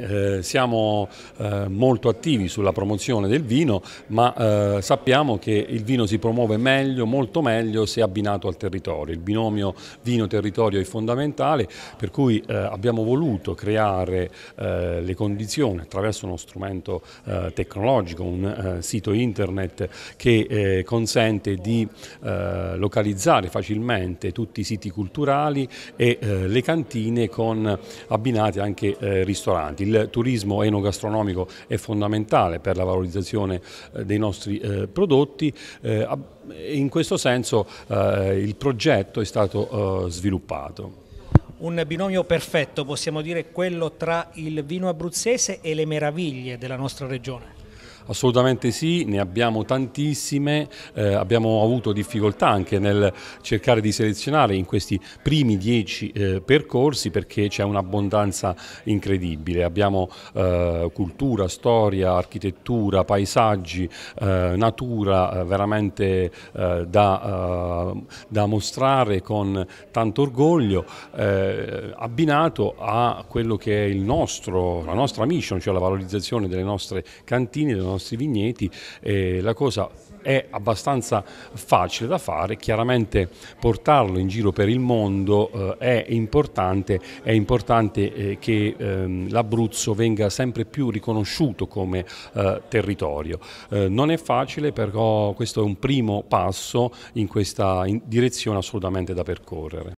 Eh, siamo eh, molto attivi sulla promozione del vino, ma eh, sappiamo che il vino si promuove meglio, molto meglio se abbinato al territorio. Il binomio vino-territorio è fondamentale, per cui eh, abbiamo voluto creare eh, le condizioni attraverso uno strumento tecnologico, un sito internet che consente di localizzare facilmente tutti i siti culturali e le cantine con abbinati anche ristoranti il turismo enogastronomico è fondamentale per la valorizzazione eh, dei nostri eh, prodotti eh, in questo senso il progetto è stato sviluppato un binomio perfetto, possiamo dire quello tra il vino abruzzese e le meraviglie della nostra regione. Assolutamente sì, ne abbiamo tantissime, eh, abbiamo avuto difficoltà anche nel cercare di selezionare in questi primi dieci eh, percorsi perché c'è un'abbondanza incredibile, abbiamo eh, cultura, storia, architettura, paesaggi, eh, natura eh, veramente eh, da, da, mostrare con tanto orgoglio, abbinato a quello che è nostro, la nostra mission, cioè la valorizzazione delle nostre cantine, delle nostre nostri vigneti, eh, la cosa è abbastanza facile da fare, chiaramente portarlo in giro per il mondo eh, è importante, è importante eh, che ehm, l'Abruzzo venga sempre più riconosciuto come eh, territorio. Eh, non è facile però questo è un primo passo in questa in direzione assolutamente da percorrere.